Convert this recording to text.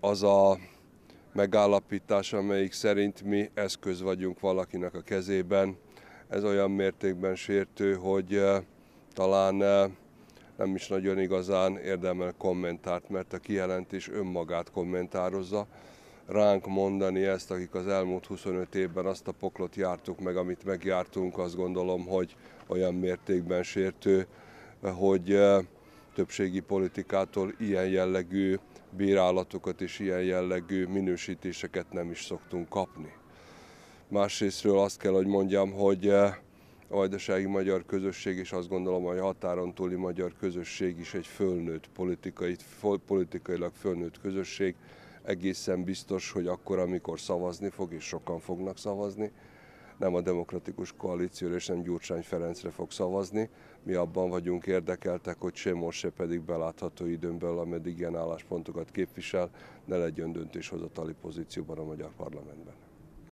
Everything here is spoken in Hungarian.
az a megállapítás, amelyik szerint mi eszköz vagyunk valakinek a kezében. Ez olyan mértékben sértő, hogy eh, talán eh, nem is nagyon igazán érdemel kommentárt, mert a kijelentés önmagát kommentározza. Ránk mondani ezt, akik az elmúlt 25 évben azt a poklot jártuk meg, amit megjártunk, azt gondolom, hogy olyan mértékben sértő, eh, hogy többségi politikától ilyen jellegű bírálatokat és ilyen jellegű minősítéseket nem is szoktunk kapni. Másrésztről azt kell, hogy mondjam, hogy eh, a vajdasági magyar közösség, és azt gondolom, hogy a határon túli magyar közösség is egy fölnőtt politikai, politikailag fölnőtt közösség. Egészen biztos, hogy akkor, amikor szavazni fog, és sokan fognak szavazni, nem a demokratikus koalícióra és nem Gyurcsány Ferencre fog szavazni. Mi abban vagyunk érdekeltek, hogy se most, se pedig belátható időn belül, ameddig ilyen álláspontokat képvisel, ne legyen döntéshozatali pozícióban a magyar parlamentben.